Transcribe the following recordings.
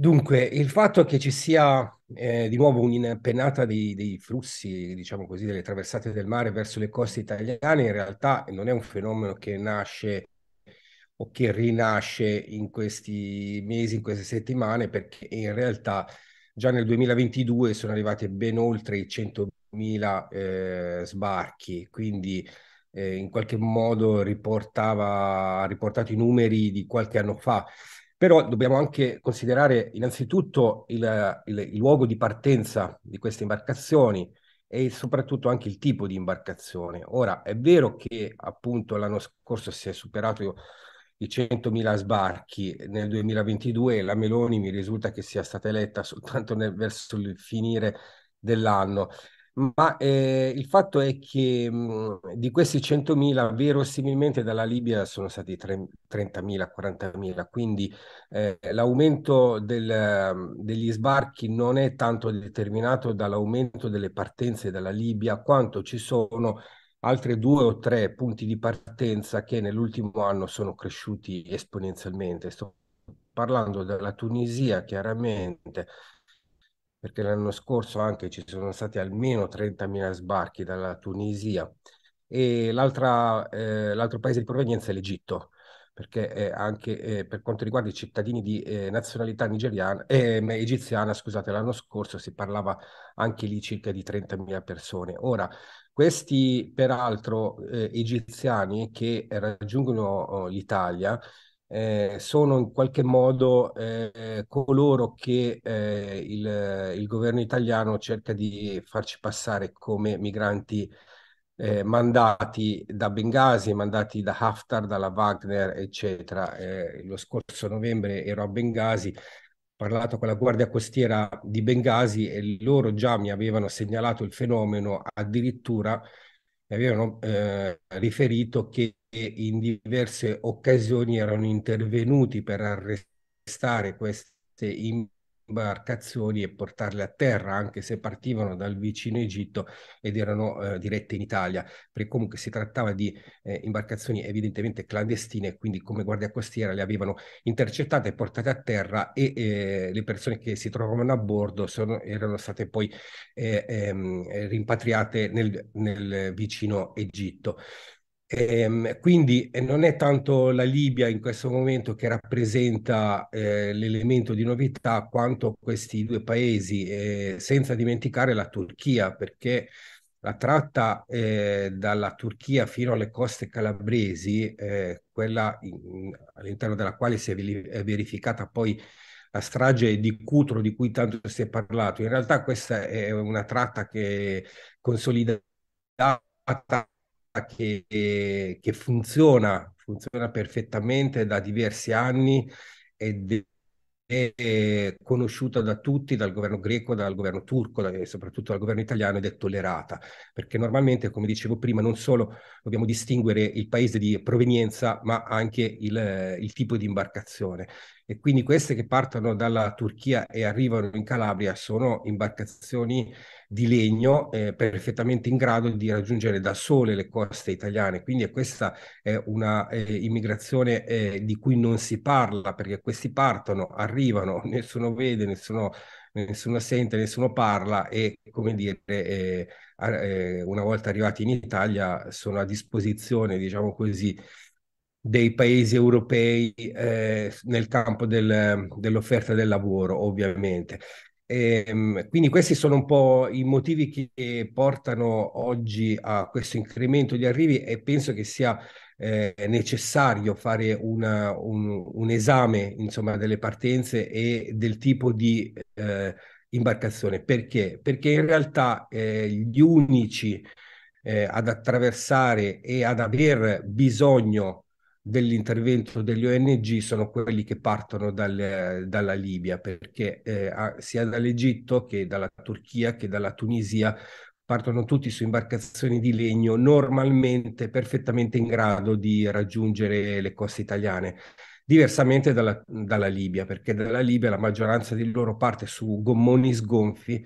Dunque, il fatto che ci sia eh, di nuovo un'impennata dei, dei, flussi, diciamo così, delle traversate del mare verso le coste italiane, in realtà non è un fenomeno che nasce o che rinasce in questi mesi, in queste settimane, perché in realtà già nel 2022 sono arrivate ben oltre i 100.000 eh, sbarchi, quindi eh, in qualche modo riportava, ha riportato i numeri di qualche anno fa. Però dobbiamo anche considerare innanzitutto il, il, il luogo di partenza di queste imbarcazioni e soprattutto anche il tipo di imbarcazione. Ora, è vero che appunto l'anno scorso si è superato i 100.000 sbarchi, nel 2022 la Meloni mi risulta che sia stata eletta soltanto nel, verso il finire dell'anno. Ma eh, il fatto è che mh, mhmm, di questi 100.000, verosimilmente dalla Libia sono stati 30.000, 40.000, quindi eh, l'aumento del, mhmm, degli sbarchi non è tanto determinato dall'aumento delle partenze dalla Libia, quanto ci sono altri due o tre punti di partenza che nell'ultimo anno sono cresciuti esponenzialmente. Sto parlando della Tunisia, chiaramente, perché l'anno scorso anche ci sono stati almeno 30.000 sbarchi dalla Tunisia e eh, l'altro eh, paese di provenienza è l'Egitto perché eh, anche eh, per quanto riguarda i cittadini di eh, nazionalità nigeriana, ehm, egiziana, scusate, l'anno scorso si parlava anche lì circa di 30.000 persone. Ora, questi peraltro eh, egiziani che raggiungono oh, l'Italia eh, sono in qualche modo eh, coloro che eh, il, il, governo italiano cerca di farci passare come migranti eh, mandati da Bengasi, mandati da Haftar, dalla Wagner, eccetera. Eh, lo scorso novembre ero a Bengasi, ho parlato con la Guardia Costiera di Bengasi e loro già mi avevano segnalato il fenomeno addirittura mi avevano eh, riferito che in diverse occasioni erano intervenuti per arrestare queste imprese imbarcazioni e portarle a terra, anche se partivano dal vicino Egitto ed erano eh, dirette in Italia, perché comunque si trattava di eh, imbarcazioni evidentemente clandestine, quindi come guardia costiera le avevano intercettate e portate a terra e eh, le persone che si trovavano a bordo sono, erano state poi eh, ehm, rimpatriate nel, nel vicino Egitto. Ehm, quindi eh, non è tanto la Libia in questo momento che rappresenta eh, l'elemento di novità quanto questi due paesi, eh, senza dimenticare la Turchia, perché la tratta eh, dalla Turchia fino alle coste calabresi, eh, quella in, all'interno della quale si è verificata poi la strage di Cutro di cui tanto si è parlato, in realtà questa è una tratta che consolida che, che funziona, funziona perfettamente da diversi anni ed è conosciuta da tutti, dal governo greco, dal governo turco e soprattutto dal governo italiano ed è tollerata, perché normalmente, come dicevo prima, non solo dobbiamo distinguere il paese di provenienza, ma anche il, il tipo di imbarcazione e quindi queste che partono dalla Turchia e arrivano in Calabria sono imbarcazioni di legno eh, perfettamente in grado di raggiungere da sole le coste italiane. Quindi questa è eh, una eh, immigrazione eh, di cui non si parla perché questi partono, arrivano, nessuno vede, nessuno, nessuno sente, nessuno parla e come dire eh, eh, una volta arrivati in Italia sono a disposizione, diciamo così, dei paesi europei eh, nel campo del, dell'offerta del lavoro, ovviamente. E, ehm, quindi questi sono un po' i motivi che portano oggi a questo incremento di arrivi e penso che sia eh, necessario fare una, un, un, esame insomma, delle partenze e del tipo di eh, imbarcazione. Perché? Perché in realtà eh, gli unici eh, ad attraversare e ad aver bisogno dell'intervento degli ONG sono quelli che partono dal, dalla Libia, perché eh, sia dall'Egitto che dalla Turchia che dalla Tunisia partono tutti su imbarcazioni di legno normalmente perfettamente in grado di raggiungere le coste italiane. Diversamente dalla, dalla Libia, perché dalla Libia la maggioranza di loro parte su gommoni sgonfi,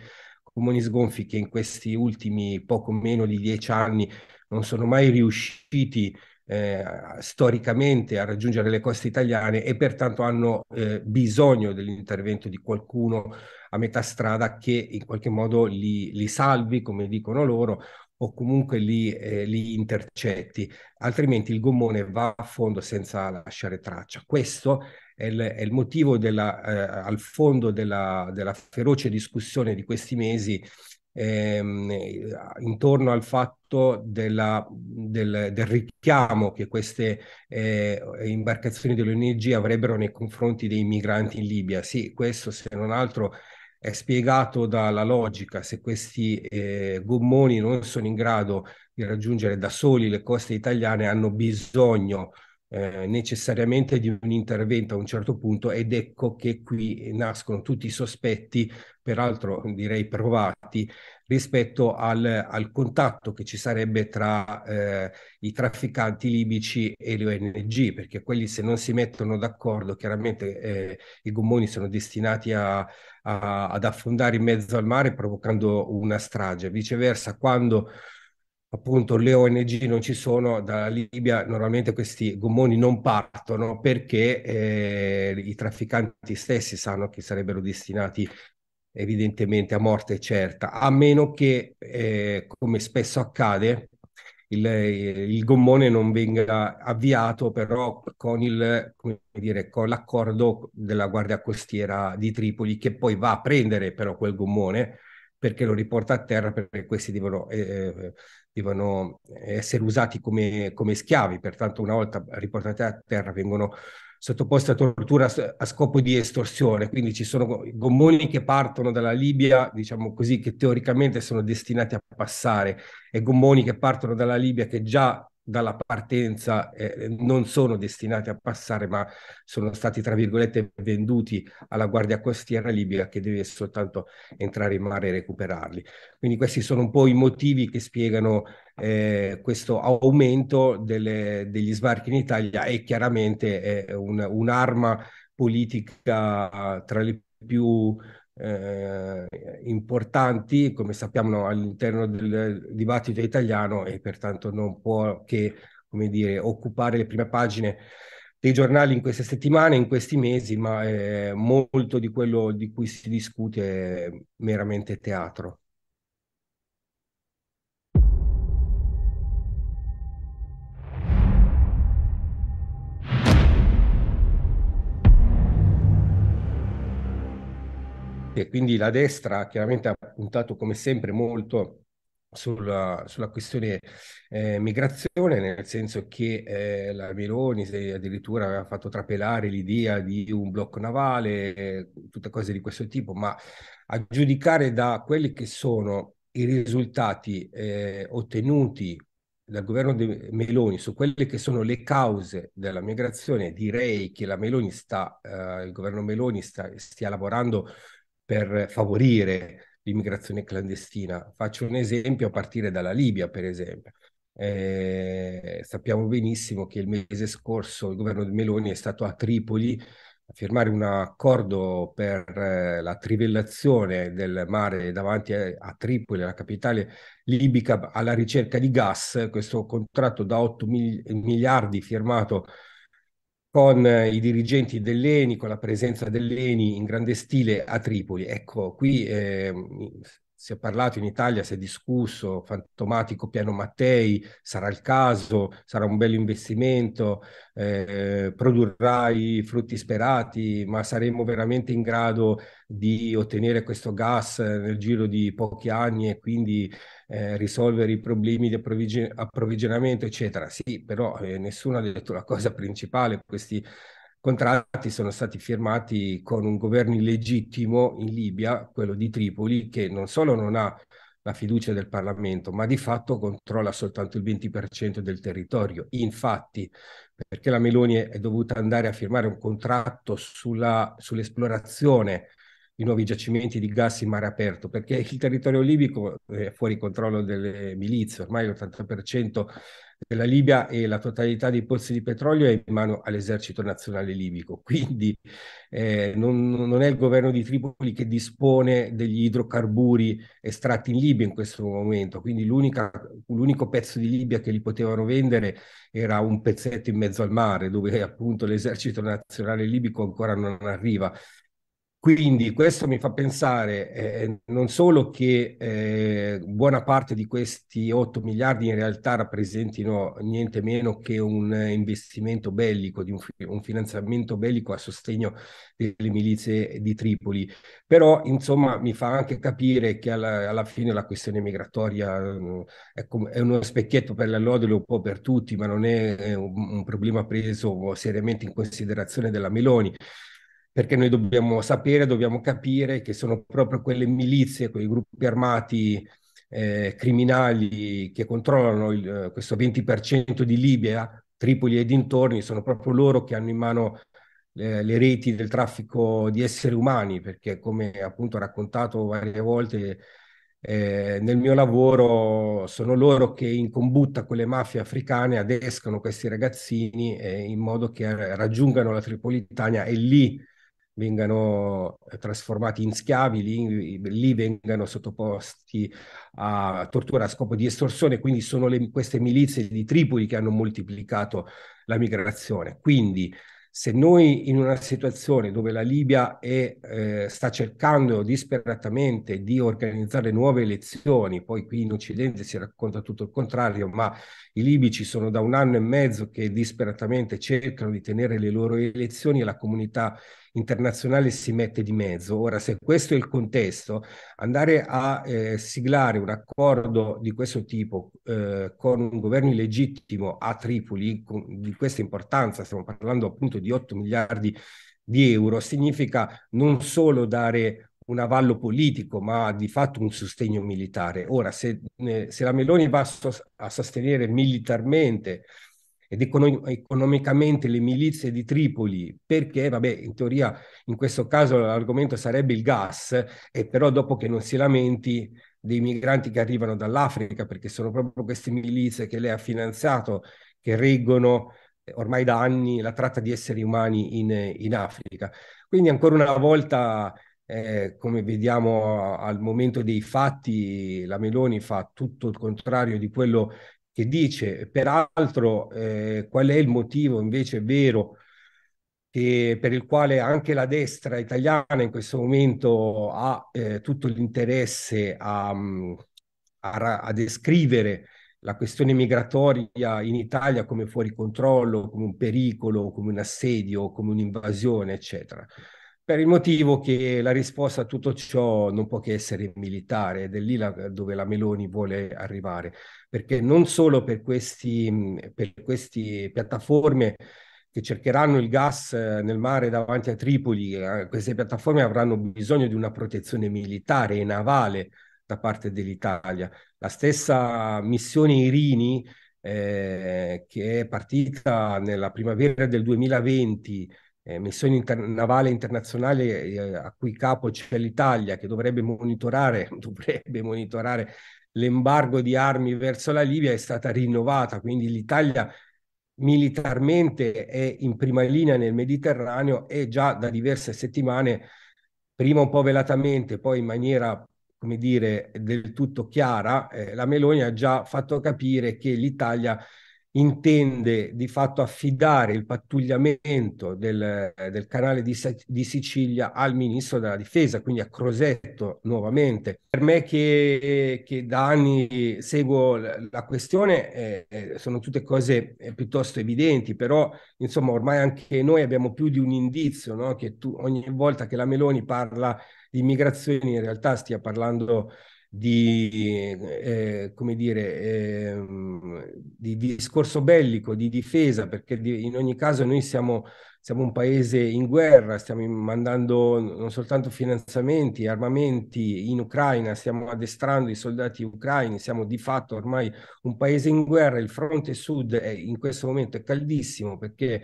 gommoni sgonfi che in questi ultimi poco meno di dieci anni non sono mai riusciti eh, storicamente a raggiungere le coste italiane e pertanto hanno eh, bisogno dell'intervento di qualcuno a metà strada che in qualche modo li, li salvi, come dicono loro, o comunque li, eh, li, intercetti, altrimenti il gommone va a fondo senza lasciare traccia. Questo è il, è il motivo della, eh, al fondo della, della, feroce discussione di questi mesi ehm, intorno al fatto della, del, del, richiamo che queste eh, imbarcazioni dell'ONG avrebbero nei confronti dei migranti in Libia. Sì, questo se non altro è spiegato dalla logica, se questi eh, gommoni non sono in grado di raggiungere da soli le coste italiane, hanno bisogno eh, necessariamente di un intervento a un certo punto ed ecco che qui nascono tutti i sospetti peraltro direi provati, rispetto al, al contatto che ci sarebbe tra eh, i trafficanti libici e le ONG, perché quelli se non si mettono d'accordo, chiaramente eh, i gommoni sono destinati a, a, ad affondare in mezzo al mare provocando una strage. Viceversa, quando appunto le ONG non ci sono, dalla Libia normalmente questi gommoni non partono perché eh, i trafficanti stessi sanno che sarebbero destinati evidentemente a morte certa, a meno che, eh, come spesso accade, il, il, gommone non venga avviato però con, il, dire, con l'accordo della Guardia Costiera di Tripoli che poi va a prendere però quel gommone perché lo riporta a terra perché questi devono, eh, devono essere usati come, come schiavi, pertanto una volta riportati a terra vengono sottoposti a tortura a scopo di estorsione, quindi ci sono gommoni che partono dalla Libia, diciamo così, che teoricamente sono destinati a passare e gommoni che partono dalla Libia che già dalla partenza eh, non sono destinati a passare, ma sono stati, tra virgolette, venduti alla Guardia Costiera libica che deve soltanto entrare in mare e recuperarli. Quindi questi sono un po' i motivi che spiegano eh, questo aumento delle, degli sbarchi in Italia e chiaramente è eh, un, un'arma politica tra le più eh, importanti, come sappiamo, all'interno del dibattito italiano e pertanto non può che come dire, occupare le prime pagine dei giornali in queste settimane, in questi mesi, ma eh, molto di quello di cui si discute è meramente teatro. e quindi la destra chiaramente ha puntato come sempre molto sulla, sulla questione eh, migrazione, nel senso che eh, la Meloni addirittura aveva fatto trapelare l'idea di un blocco navale, eh, tutte cose di questo tipo, ma a giudicare da quelli che sono i risultati eh, ottenuti dal governo di Meloni su quelle che sono le cause della migrazione, direi che la Meloni sta, eh, il governo Meloni sta, stia lavorando per favorire l'immigrazione clandestina. Faccio un esempio a partire dalla Libia, per esempio. Eh, sappiamo benissimo che il mese scorso il governo di Meloni è stato a Tripoli a firmare un accordo per eh, la trivellazione del mare davanti a, a, Tripoli, la capitale libica, alla ricerca di gas. Questo contratto da 8 mil- miliardi firmato con eh, i dirigenti dell'ENI, con la presenza dell'ENI in grande stile a Tripoli. Ecco, qui eh, si è parlato in Italia, si è discusso, fantomatico piano Mattei, sarà il caso, sarà un bel investimento, eh, produrrà i frutti sperati, ma saremo veramente in grado di ottenere questo gas nel giro di pochi anni e quindi eh, risolvere i problemi di approvvigionamento, eccetera. Sì, però eh, nessuno ha detto la cosa principale, questi contratti sono stati firmati con un governo illegittimo in Libia, quello di Tripoli, che non solo non ha la fiducia del Parlamento, ma di fatto controlla soltanto il 20% del territorio. Infatti, perché la Meloni è dovuta andare a firmare un contratto sulla, sull'esplorazione i nuovi giacimenti di gas in mare aperto, perché il territorio libico è fuori controllo delle milizie, ormai l'80% della Libia e la totalità dei pozzi di petrolio è in mano all'esercito nazionale libico, quindi eh, non, non, è il governo di Tripoli che dispone degli idrocarburi estratti in Libia in questo momento, quindi l'unico pezzo di Libia che li potevano vendere era un pezzetto in mezzo al mare dove appunto l'esercito nazionale libico ancora non arriva. Quindi questo mi fa pensare eh, eh, non solo che eh, buona parte di questi 8 miliardi in realtà rappresentino niente meno che un investimento bellico, un, un, finanziamento bellico a sostegno delle milizie di Tripoli, però insomma mi fa anche capire che alla, alla fine la questione migratoria mm, è, com- è, uno specchietto per l'allodolo un po' per tutti, ma non è, è eh, un, un problema preso seriamente in considerazione della Meloni perché noi dobbiamo sapere, dobbiamo capire che sono proprio quelle milizie, quei gruppi armati eh, criminali che controllano il, eh, questo 20% di Libia, Tripoli e dintorni, sono proprio loro che hanno in mano eh, le reti del traffico di esseri umani, perché come appunto ho raccontato varie volte eh, nel mio lavoro sono loro che in combutta con le mafie africane adescano questi ragazzini eh, in modo che raggiungano la Tripolitania e lì vengano eh, trasformati in schiavi, lì, lì, vengano sottoposti a tortura a scopo di estorsione, quindi sono le, queste milizie di Tripoli che hanno moltiplicato la migrazione. Quindi se noi in una situazione dove la Libia è, eh, sta cercando disperatamente di organizzare nuove elezioni, poi qui in Occidente si racconta tutto il contrario, ma i libici sono da un anno e mezzo che disperatamente cercano di tenere le loro elezioni e la comunità internazionale si mette di mezzo. Ora, se questo è il contesto, andare a eh, siglare un accordo di questo tipo eh, con un governo illegittimo a Tripoli, con, di questa importanza, stiamo parlando appunto di 8 miliardi di euro, significa non solo dare un avallo politico, ma di fatto un sostegno militare. Ora, se, eh, se la Meloni va a, sostenere militarmente ed econo- economicamente le milizie di Tripoli, perché, vabbè, in teoria in questo caso l'argomento sarebbe il gas, e però dopo che non si lamenti dei migranti che arrivano dall'Africa, perché sono proprio queste milizie che lei ha finanziato, che reggono eh, ormai da anni la tratta di esseri umani in, in Africa. Quindi ancora una volta, eh, come vediamo al momento dei fatti, la Meloni fa tutto il contrario di quello che dice peraltro eh, qual è il motivo invece vero che, per il quale anche la destra italiana in questo momento ha eh, tutto l'interesse a, mm, a, a, descrivere la questione migratoria in Italia come fuori controllo, come un pericolo, come un assedio, come un'invasione, eccetera. Per il motivo che la risposta a tutto ciò non può che essere militare ed è lì la, dove la Meloni vuole arrivare, perché non solo per, questi, mm, per queste piattaforme che cercheranno il gas eh, nel mare davanti a Tripoli, eh, queste piattaforme avranno bisogno di una protezione militare e navale da parte dell'Italia. La stessa missione Irini eh, che è partita nella primavera del 2020 eh, missioni inter- navale internazionali eh, a cui capo c'è l'Italia che dovrebbe monitorare, dovrebbe monitorare l'embargo di armi verso la Libia è stata rinnovata, quindi l'Italia militarmente è in prima linea nel Mediterraneo e già da diverse settimane, prima un po' velatamente, poi in maniera come dire, del tutto chiara, eh, la Meloni ha già fatto capire che l'Italia intende di fatto affidare il pattugliamento del, del canale di, di, Sicilia al ministro della difesa, quindi a Crosetto nuovamente. Per me che, che da anni seguo la questione eh, eh, sono tutte cose eh, piuttosto evidenti, però insomma ormai anche noi abbiamo più di un indizio no? che tu, ogni volta che la Meloni parla di immigrazioni in realtà stia parlando di, eh, come dire, eh, di, discorso bellico, di difesa, perché di, in ogni caso noi siamo, siamo, un paese in guerra, stiamo mandando non soltanto finanziamenti, armamenti in Ucraina, stiamo addestrando i soldati ucraini, siamo di fatto ormai un paese in guerra, il fronte sud è, in questo momento è caldissimo perché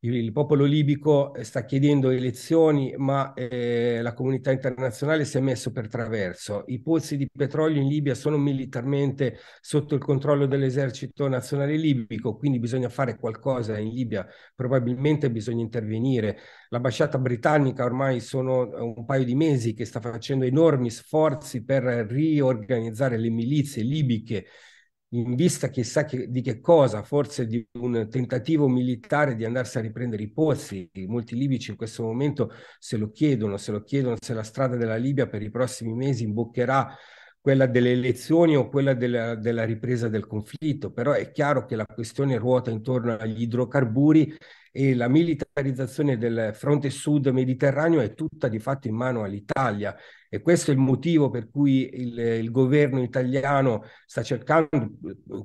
il popolo libico eh, sta chiedendo elezioni, ma eh, la comunità internazionale si è messo per traverso. I pozzi di petrolio in Libia sono militarmente sotto il controllo dell'esercito nazionale libico, quindi bisogna fare qualcosa in Libia, probabilmente bisogna intervenire. L'ambasciata britannica ormai sono eh, un paio di mesi che sta facendo enormi sforzi per riorganizzare le milizie libiche in vista chissà che, di che cosa, forse di un tentativo militare di andarsi a riprendere i pozzi. Molti libici in questo momento se lo chiedono, se lo chiedono se la strada della Libia per i prossimi mesi imboccherà quella delle elezioni o quella della, della ripresa del conflitto, però è chiaro che la questione ruota intorno agli idrocarburi e la militarizzazione del fronte sud mediterraneo è tutta di fatto in mano all'Italia e questo è il motivo per cui il, il governo italiano sta cercando,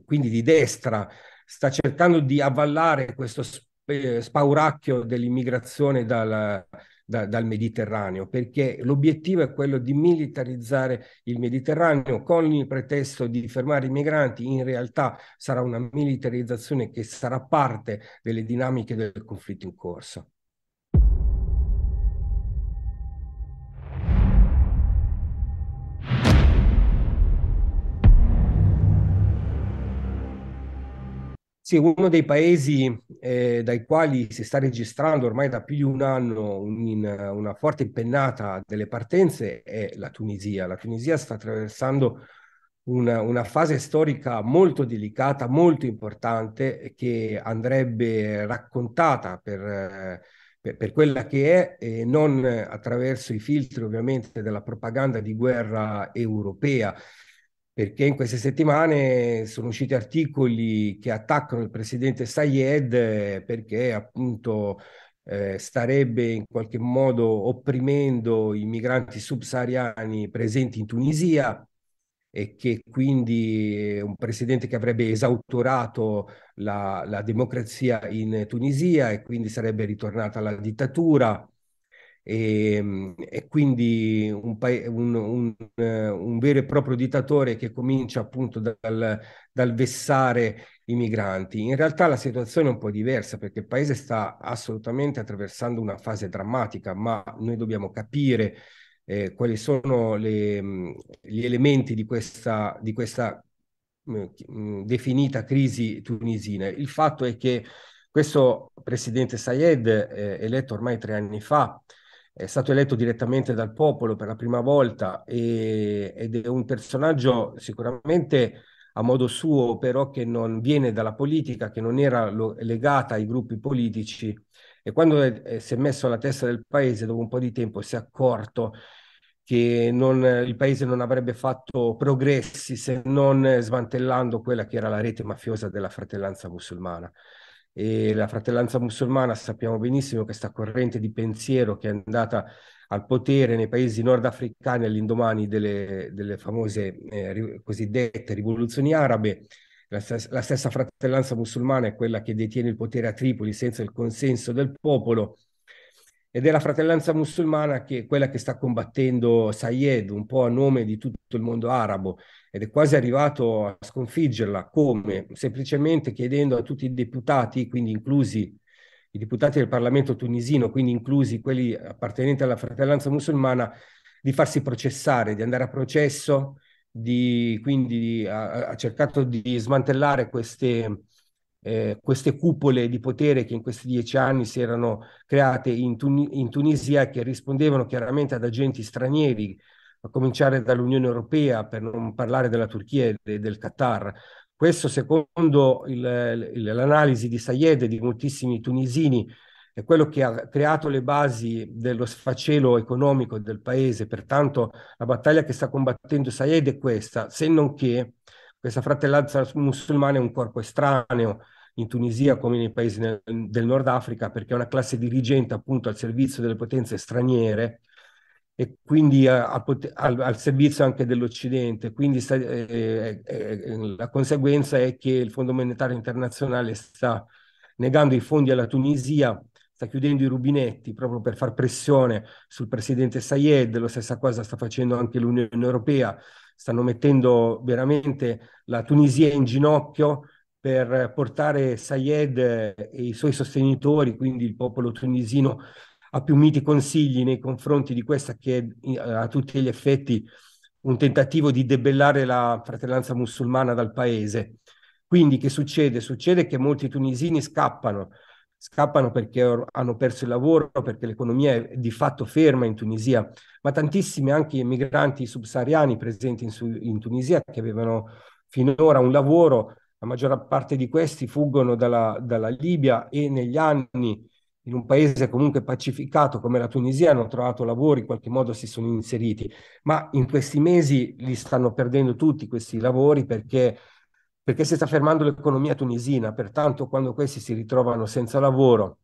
quindi di destra, sta cercando di avvallare questo spauracchio dell'immigrazione dal, da, dal Mediterraneo, perché l'obiettivo è quello di militarizzare il Mediterraneo con il pretesto di fermare i migranti. In realtà sarà una militarizzazione che sarà parte delle dinamiche del conflitto in corso. Sì, uno dei paesi eh, dai quali si sta registrando ormai da più di un anno un, una forte impennata delle partenze è la Tunisia. La Tunisia sta attraversando una, una, fase storica molto delicata, molto importante, che andrebbe raccontata per, per, per quella che è, e non attraverso i filtri ovviamente della propaganda di guerra europea perché in queste settimane sono usciti articoli che attaccano il presidente Sayed eh, perché appunto eh, starebbe in qualche modo opprimendo i migranti subsahariani presenti in Tunisia e che quindi un presidente che avrebbe esautorato la, la democrazia in Tunisia e quindi sarebbe ritornata alla dittatura e, ehm, e quindi un, un, un, un, vero e proprio dittatore che comincia appunto dal, dal vessare i migranti. In realtà la situazione è un po' diversa perché il paese sta assolutamente attraversando una fase drammatica, ma noi dobbiamo capire eh, quali sono le, gli elementi di questa, di questa mh, mm, mm, definita crisi tunisina. Il fatto è che questo presidente Sayed, eh, eletto ormai tre anni fa, è stato eletto direttamente dal popolo per la prima volta e, ed è un personaggio sicuramente a modo suo, però che non viene dalla politica, che non era lo, legata ai gruppi politici e quando è, è, si è messo alla testa del paese dopo un po' di tempo si è accorto che non, il paese non avrebbe fatto progressi se non smantellando quella che era la rete mafiosa della fratellanza musulmana e la fratellanza musulmana sappiamo benissimo che sta corrente di pensiero che è andata al potere nei paesi nordafricani all'indomani delle, delle famose eh, cosiddette rivoluzioni arabe, la stessa, la, stessa fratellanza musulmana è quella che detiene il potere a Tripoli senza il consenso del popolo ed è la fratellanza musulmana che è quella che sta combattendo Sayed un po' a nome di tutto il mondo arabo ed è quasi arrivato a sconfiggerla come semplicemente chiedendo a tutti i deputati, quindi inclusi i deputati del Parlamento tunisino, quindi inclusi quelli appartenenti alla fratellanza musulmana, di farsi processare, di andare a processo, di, quindi ha, ha cercato di smantellare queste, eh, queste cupole di potere che in questi dieci anni si erano create in, Tun- in Tunisia che rispondevano chiaramente ad agenti stranieri, a cominciare dall'Unione Europea, per non parlare della Turchia e de- del Qatar. Questo secondo il, il, l'analisi di Sayed e di moltissimi tunisini è quello che ha creato le basi dello sfacelo economico del paese, pertanto la battaglia che sta combattendo Sayed è questa, se non che questa fratellanza musulmana è un corpo estraneo in Tunisia come nei paesi nel, del Nord Africa perché è una classe dirigente appunto al servizio delle potenze straniere e quindi eh, a, a, al, al, servizio anche dell'Occidente. Quindi sta, eh eh, eh, eh, la conseguenza è che il Fondo Monetario Internazionale sta negando i fondi alla Tunisia sta chiudendo i rubinetti proprio per far pressione sul presidente Sayed, la stessa cosa sta facendo anche l'Unione Europea, stanno mettendo veramente la Tunisia in ginocchio per portare Sayed e i suoi sostenitori, quindi il popolo tunisino, a più miti consigli nei confronti di questa che è a tutti gli effetti un tentativo di debellare la fratellanza musulmana dal paese. Quindi che succede? Succede che molti tunisini scappano, scappano perché hanno perso il lavoro, perché l'economia è di fatto ferma in Tunisia, ma tantissimi anche emigranti subsahariani presenti in, su- in Tunisia che avevano finora un lavoro, la maggior parte di questi fuggono dalla, dalla Libia e negli anni in un paese comunque pacificato come la Tunisia hanno trovato lavoro, in qualche modo si sono inseriti, ma in questi mesi li stanno perdendo tutti questi lavori perché perché si sta fermando l'economia tunisina, pertanto quando questi si ritrovano senza lavoro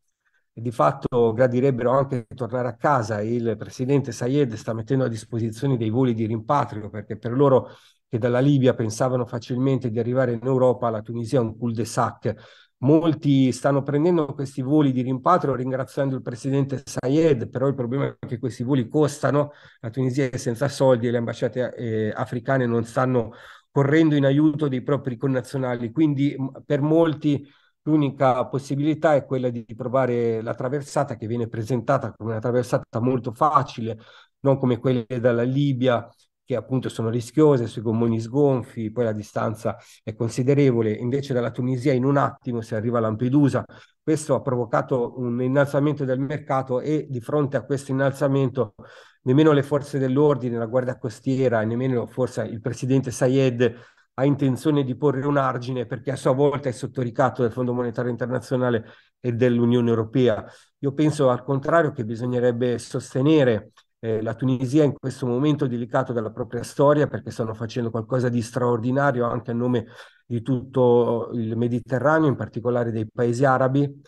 e di fatto gradirebbero anche tornare a casa, il presidente Sayed sta mettendo a disposizione dei voli di rimpatrio perché per loro che dalla Libia pensavano facilmente di arrivare in Europa, la Tunisia è un cul-de-sac. Molti stanno prendendo questi voli di rimpatrio ringraziando il presidente Sayed, però il problema è che questi voli costano, la Tunisia è senza soldi e le ambasciate eh, africane non stanno correndo in aiuto dei propri connazionali. Quindi per molti l'unica possibilità è quella di provare la traversata che viene presentata come una traversata molto facile, non come quelle dalla Libia che appunto sono rischiose sui gommoni sgonfi, poi la distanza è considerevole, invece dalla Tunisia in un attimo si arriva a Lampedusa. Questo ha provocato un innalzamento del mercato e di fronte a questo innalzamento nemmeno le forze dell'ordine, la guardia costiera, nemmeno forse il presidente Sayed ha intenzione di porre un argine perché a sua volta è sotto ricatto del Fondo Monetario Internazionale e dell'Unione Europea. Io penso al contrario che bisognerebbe sostenere eh, la Tunisia in questo momento delicato della propria storia perché stanno facendo qualcosa di straordinario anche a nome di tutto il Mediterraneo, in particolare dei paesi arabi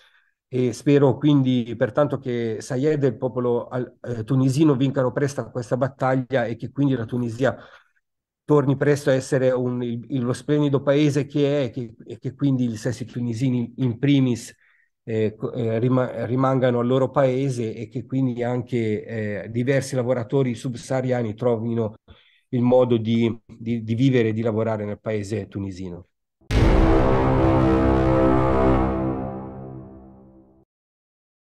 e spero quindi pertanto che Sayed e il popolo al, eh, tunisino vincano presto questa battaglia e che quindi la Tunisia torni presto a essere un, il, lo splendido paese che è che, e che quindi gli stessi tunisini in primis eh, eh, rimangano al loro paese e che quindi anche eh, diversi lavoratori subsahariani trovino il modo di, di, di vivere e di lavorare nel paese tunisino.